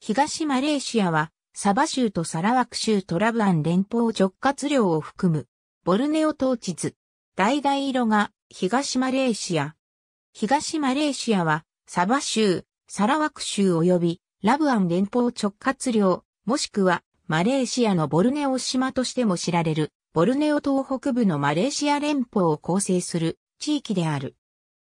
東マレーシアは、サバ州とサラワク州トラブアン連邦直轄領を含む、ボルネオ統治図。橙色が、東マレーシア。東マレーシアは、サバ州、サラワク州及び、ラブアン連邦直轄領、もしくは、マレーシアのボルネオ島としても知られる、ボルネオ島北部のマレーシア連邦を構成する地域である。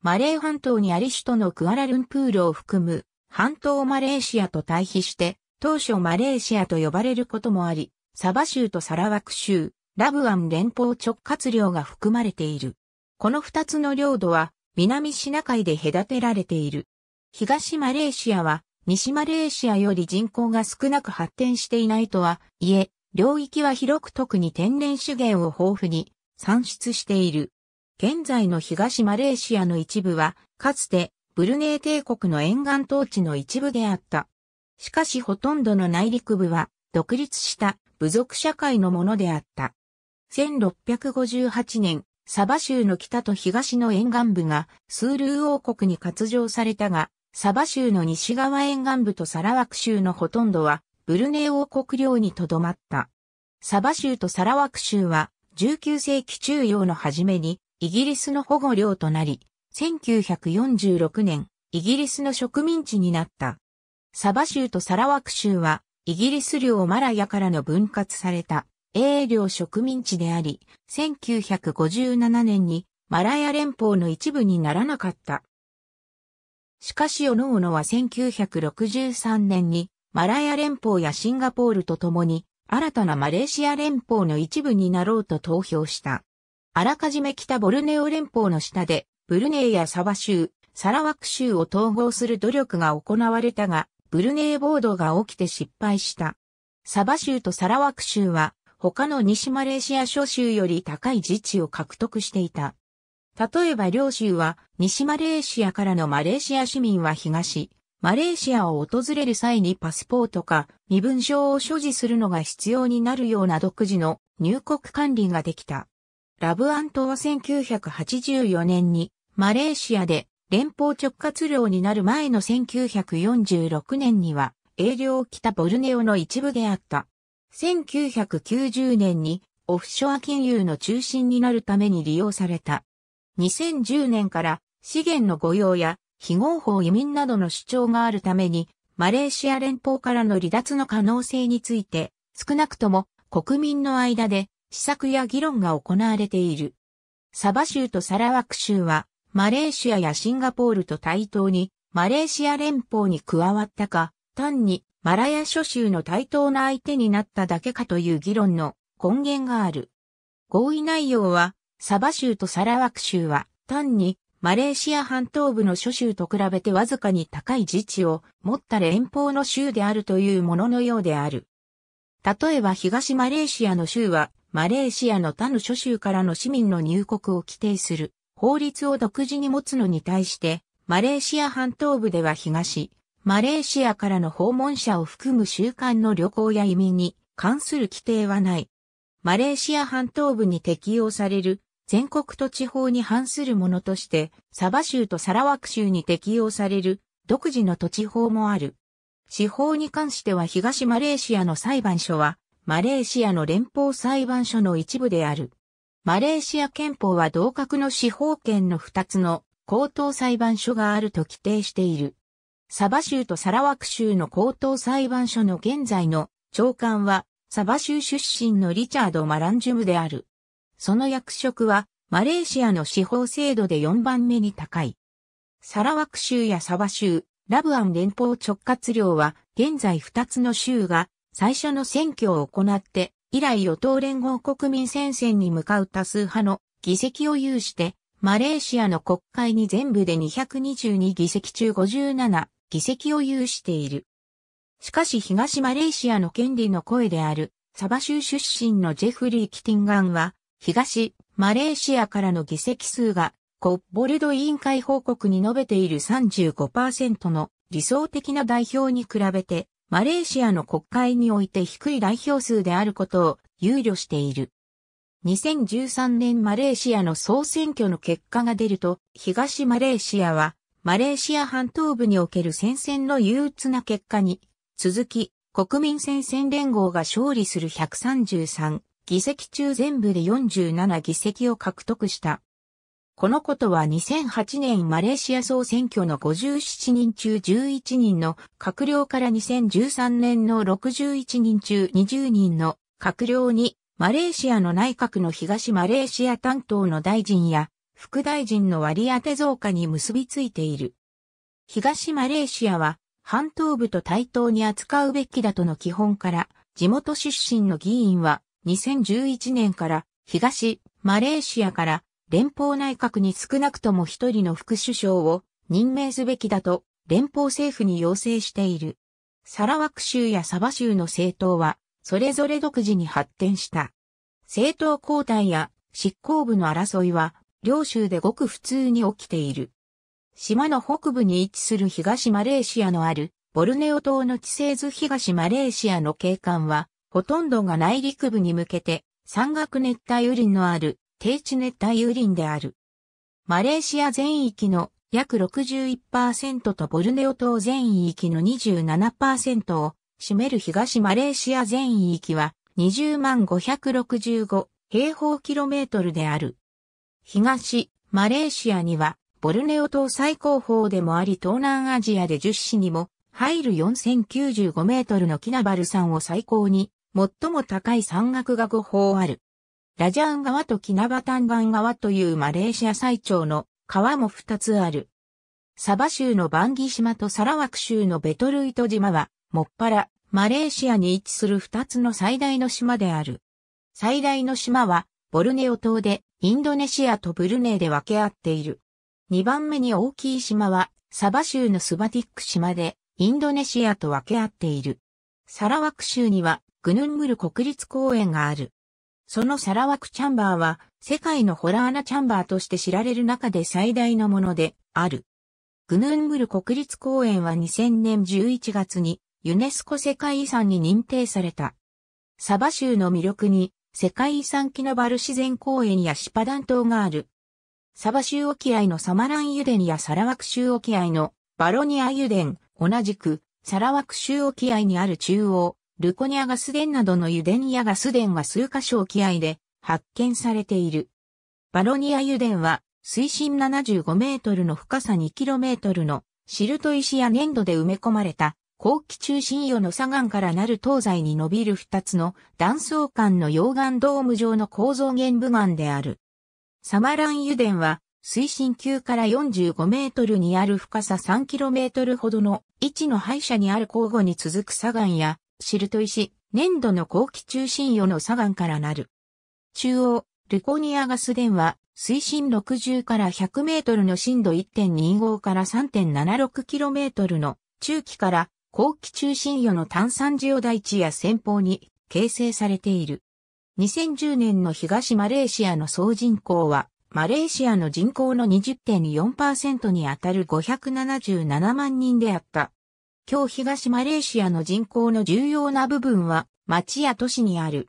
マレー半島にあり首都のクアラルンプールを含む半島マレーシアと対比して、当初マレーシアと呼ばれることもあり、サバ州とサラワク州、ラブアン連邦直轄領が含まれている。この二つの領土は、南シナ海で隔てられている。東マレーシアは、西マレーシアより人口が少なく発展していないとはいえ、領域は広く特に天然資源を豊富に産出している。現在の東マレーシアの一部は、かつてブルネイ帝国の沿岸統治の一部であった。しかしほとんどの内陸部は独立した部族社会のものであった。1658年、サバ州の北と東の沿岸部がスールー王国に割譲されたが、サバ州の西側沿岸部とサラワク州のほとんどはブルネイ王国領にとどまった。サバ州とサラワク州は19世紀中央の初めにイギリスの保護領となり、1946年、イギリスの植民地になった。サバ州とサラワク州は、イギリス領マラヤからの分割された、英領植民地であり、1957年にマラヤ連邦の一部にならなかった。しかし、おのおのは1963年に、マラヤ連邦やシンガポールと共に、新たなマレーシア連邦の一部になろうと投票した。あらかじめ北ボルネオ連邦の下でブルネイやサバ州、サラワク州を統合する努力が行われたが、ブルネイ暴動が起きて失敗した。サバ州とサラワク州は、他の西マレーシア諸州より高い自治を獲得していた。例えば両州は、西マレーシアからのマレーシア市民は東、マレーシアを訪れる際にパスポートか身分証を所持するのが必要になるような独自の入国管理ができた。ラブアントは1984年にマレーシアで連邦直轄領になる前の1946年には営業を北ボルネオの一部であった。1990年にオフショア金融の中心になるために利用された。2010年から資源の御用や非合法移民などの主張があるためにマレーシア連邦からの離脱の可能性について少なくとも国民の間で施策や議論が行われている。サバ州とサラワク州はマレーシアやシンガポールと対等に、マレーシア連邦に加わったか、単にマラヤ諸州の対等な相手になっただけかという議論の根源がある。合意内容は、サバ州とサラワク州は、単にマレーシア半島部の諸州と比べてわずかに高い自治を持った連邦の州であるというもののようである。例えば東マレーシアの州は、マレーシアの他の諸州からの市民の入国を規定する法律を独自に持つのに対して、マレーシア半島部では東、マレーシアからの訪問者を含む週間の旅行や移民に関する規定はない。マレーシア半島部に適用される全国と地方に反するものとして、サバ州とサラワク州に適用される独自の土地法もある。司法に関しては東マレーシアの裁判所は、マレーシアの連邦裁判所の一部である。マレーシア憲法は同格の司法権の2つの高等裁判所があると規定している。サバ州とサラワク州の高等裁判所の現在の長官はサバ州出身のリチャード・マランジュムである。その役職はマレーシアの司法制度で4番目に高い。サラワク州やサバ州、ラブアン連邦直轄領は現在2つの州が最初の選挙を行って以来与党連合国民戦線に向かう多数派の議席を有して、マレーシアの国会に全部で222議席中57議席を有している。しかし東マレーシアの権利の声であるサバ州出身のジェフリー・キティンガンは、東マレーシアからの議席数がコッボルド委員会報告に述べている35%の理想的な代表に比べてマレーシアの国会において低い代表数であることを憂慮している。2013年マレーシアの総選挙の結果が出ると、東マレーシアは、マレーシア半島部における戦線の憂鬱な結果に、続き、国民戦線連合が勝利する133議席中全部で47議席を獲得した。このことは2008年マレーシア総選挙の57人中11人の閣僚から2013年の61人中20人の閣僚にマレーシアの内閣の東マレーシア担当の大臣や副大臣の割り当て増加に結びついている。東マレーシアは半島部と対等に扱うべきだとの基本から地元出身の議員は2011年から東マレーシアから連邦内閣に少なくとも一人の副首相を任命すべきだと連邦政府に要請している。サラワク州やサバ州の政党は、それぞれ独自に発展した。政党交代や執行部の争いは、両州でごく普通に起きている。島の北部に位置する東マレーシアのある、ボルネオ島の地勢図東マレーシアの景観は、ほとんどが内陸部に向けて、山岳熱帯雨林のある低地熱帯雨林である。マレーシア全域の約61%とボルネオ島全域の27%を占める東マレーシア全域は20万565平方キロメートルである。東マレーシアにはボルネオ島最高峰でもあり東南アジアで10市にも入る4095メートルのキナバル山を最高に最も高い山岳が5峰ある。ラジャン川とキナバタンガン川というマレーシア最長の川も2つある。サバ州のバンギ島とサラワク州のベトルイト島は、もっぱら、マレーシアに位置する2つの最大の島である。最大の島は、ボルネオ島で、インドネシアとブルネイで分け合っている。2番目に大きい島は、サバ州のスバティック島で、インドネシアと分け合っている。サラワク州には、グヌンムル国立公園がある。そのサラワクチャンバーは世界のホラーなチャンバーとして知られる中で最大のものである。グヌンブル国立公園は2000年11月にユネスコ世界遺産に認定された。サバ州の魅力に世界遺産キのバル自然公園やシパダン島がある。サバ州沖合のサマランユデンやサラワク州沖合のバロニアユデン、同じくサラワク州沖合にある中央ルコニアガスデンなどの油田やガス田は数箇所沖合で発見されている。バロニア油田は水深75メートルの深さ2キロメートルのシルト石や粘土で埋め込まれた後期中心余の砂岩からなる東西に伸びる2つの断層間の溶岩ドーム状の構造原部岩である。サマラン油田は水深9から45メートルにある深さ3キロメートルほどの位置の廃車にある交互に続く砂岩やるとい石、粘土の後期中心余の砂岩からなる。中央、ルコニアガス電は、水深60から100メートルの深度1.25から3.76キロメートルの中期から後期中心余の炭酸ジオ大地や先方に形成されている。2010年の東マレーシアの総人口は、マレーシアの人口の20.4%にあたる577万人であった。今日東マレーシアの人口の重要な部分は町や都市にある。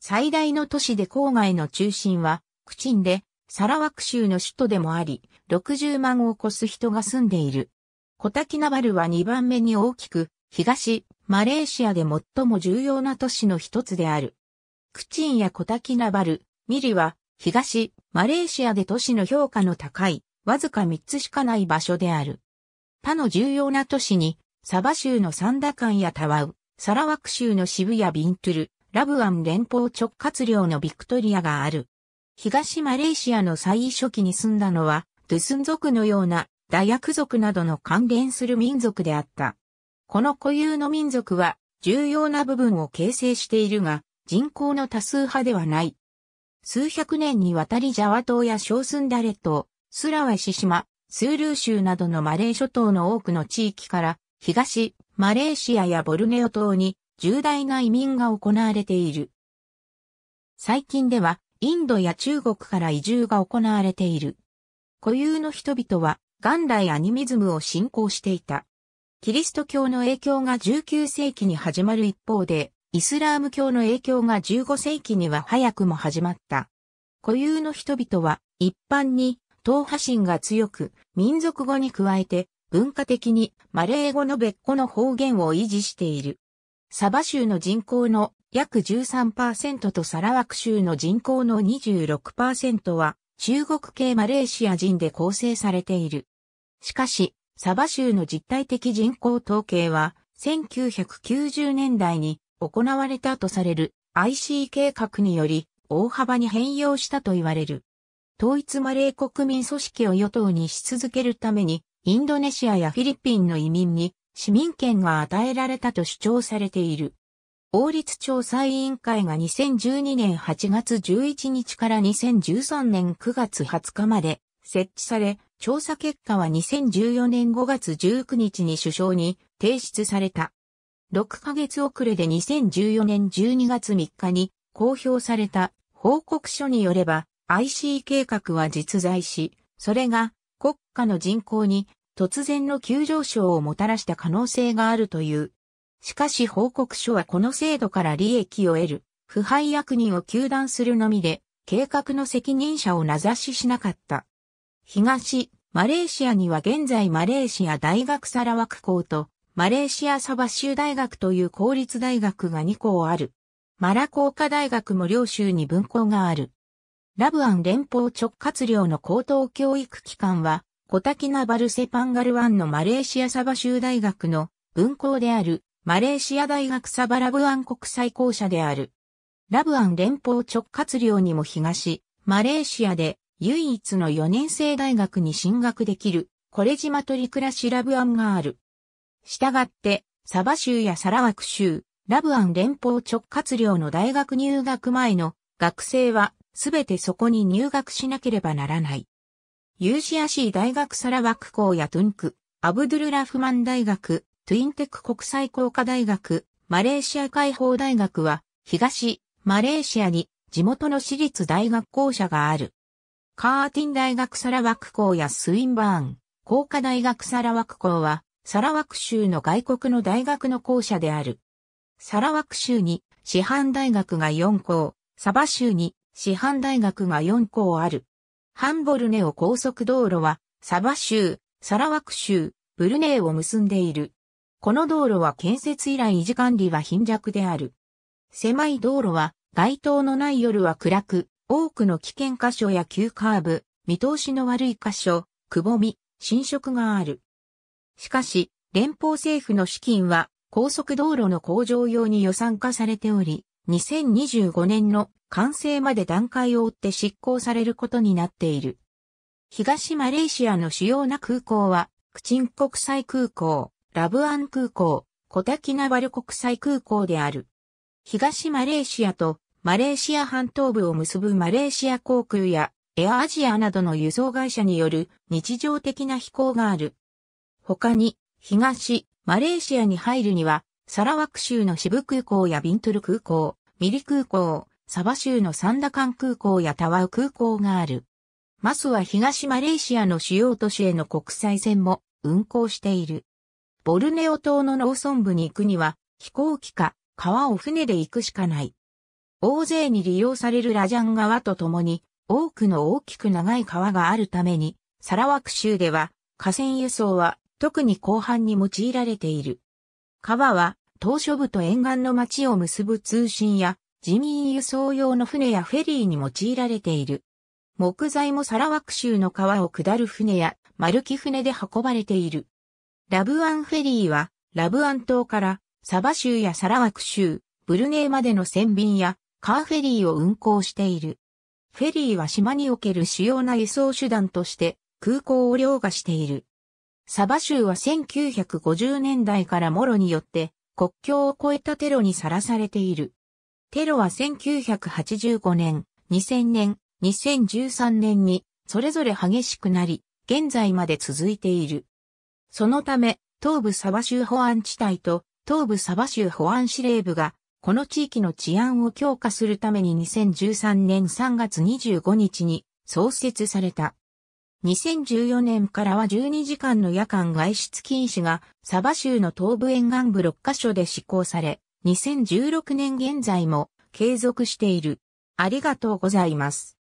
最大の都市で郊外の中心はクチンでサラワク州の首都でもあり、60万を超す人が住んでいる。コタキナバルは2番目に大きく、東、マレーシアで最も重要な都市の一つである。クチンやコタキナバル、ミリは、東、マレーシアで都市の評価の高い、わずか3つしかない場所である。他の重要な都市に、サバ州のサンダカンやタワウ、サラワク州の渋谷ビントゥル、ラブアン連邦直轄領のビクトリアがある。東マレーシアの最初期に住んだのは、ドゥスン族のような、ダヤク族などの関連する民族であった。この固有の民族は、重要な部分を形成しているが、人口の多数派ではない。数百年にわたりジャワ島や小スンダレ島、スラワシ島、スールー州などのマレー諸島の多くの地域から東、マレーシアやボルネオ島に重大な移民が行われている。最近では、インドや中国から移住が行われている。固有の人々は、元来アニミズムを信仰していた。キリスト教の影響が19世紀に始まる一方で、イスラーム教の影響が15世紀には早くも始まった。固有の人々は、一般に、党派心が強く、民族語に加えて、文化的にマレー語の別個の方言を維持している。サバ州の人口の約13%とサラワク州の人口の26%は中国系マレーシア人で構成されている。しかし、サバ州の実態的人口統計は1990年代に行われたとされる IC 計画により大幅に変容したと言われる。統一マレー国民組織を与党にし続けるためにインドネシアやフィリピンの移民に市民権が与えられたと主張されている。王立調査委員会が2012年8月11日から2013年9月20日まで設置され、調査結果は2014年5月19日に首相に提出された。6ヶ月遅れで2014年12月3日に公表された報告書によれば IC 計画は実在し、それが国家の人口に突然の急上昇をもたらした可能性があるという。しかし報告書はこの制度から利益を得る、腐敗役人を求断するのみで、計画の責任者を名指ししなかった。東、マレーシアには現在マレーシア大学サラワク校と、マレーシアサバ州大学という公立大学が2校ある。マラ工科大学も両州に分校がある。ラブアン連邦直轄領の高等教育機関は、コタキナバルセパンガルワンのマレーシアサバ州大学の分校である、マレーシア大学サバラブアン国際校舎である。ラブアン連邦直轄領にも東、マレーシアで唯一の4年生大学に進学できる、コレジマトリクラシラブアンがある。したがって、サバ州やサラワク州、ラブアン連邦直轄領の大学入学前の学生はすべてそこに入学しなければならない。ユーシアシー大学サラワク校やトゥンク、アブドゥルラフマン大学、トゥインテック国際工科大学、マレーシア解放大学は、東、マレーシアに地元の私立大学校舎がある。カーティン大学サラワク校やスインバーン、工科大学サラワク校は、サラワク州の外国の大学の校舎である。サラワク州に師範大学が4校、サバ州に市販大学が4校ある。ハンボルネオ高速道路は、サバ州、サラワク州、ブルネーを結んでいる。この道路は建設以来維持管理は貧弱である。狭い道路は、街灯のない夜は暗く、多くの危険箇所や急カーブ、見通しの悪い箇所、くぼみ、侵食がある。しかし、連邦政府の資金は高速道路の工場用に予算化されており、2025年の完成まで段階を追って執行されることになっている。東マレーシアの主要な空港は、クチン国際空港、ラブアン空港、コタキナバル国際空港である。東マレーシアとマレーシア半島部を結ぶマレーシア航空やエアアジアなどの輸送会社による日常的な飛行がある。他に、東、マレーシアに入るには、サラワク州の支部空港やビントル空港、ミリ空港、サバ州のサンダカン空港やタワウ空港がある。マスは東マレーシアの主要都市への国際線も運航している。ボルネオ島の農村部に行くには飛行機か川を船で行くしかない。大勢に利用されるラジャン川とともに多くの大きく長い川があるためにサラワク州では河川輸送は特に後半に用いられている。川は島嶼部と沿岸の町を結ぶ通信や人民輸送用の船やフェリーに用いられている。木材もサラワク州の川を下る船や丸木船で運ばれている。ラブアンフェリーは、ラブアン島からサバ州やサラワク州、ブルネーまでの船便やカーフェリーを運航している。フェリーは島における主要な輸送手段として空港を凌駕している。サバ州は1950年代からモロによって国境を越えたテロにさらされている。テロは1985年、2000年、2013年に、それぞれ激しくなり、現在まで続いている。そのため、東部サバ州保安地帯と東部サバ州保安司令部が、この地域の治安を強化するために2013年3月25日に創設された。2014年からは12時間の夜間外出禁止がサバ州の東部沿岸部6カ所で施行され、2016年現在も継続している。ありがとうございます。